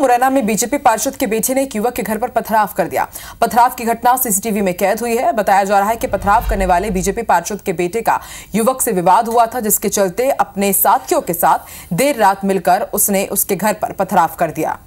मुरैना में बीजेपी पार्षद के बेटे ने एक युवक के घर पर पथराव कर दिया पथराव की घटना सीसीटीवी में कैद हुई है बताया जा रहा है कि पथराव करने वाले बीजेपी पार्षद के बेटे का युवक से विवाद हुआ था जिसके चलते अपने साथियों के साथ देर रात मिलकर उसने उसके घर पर पथराव कर दिया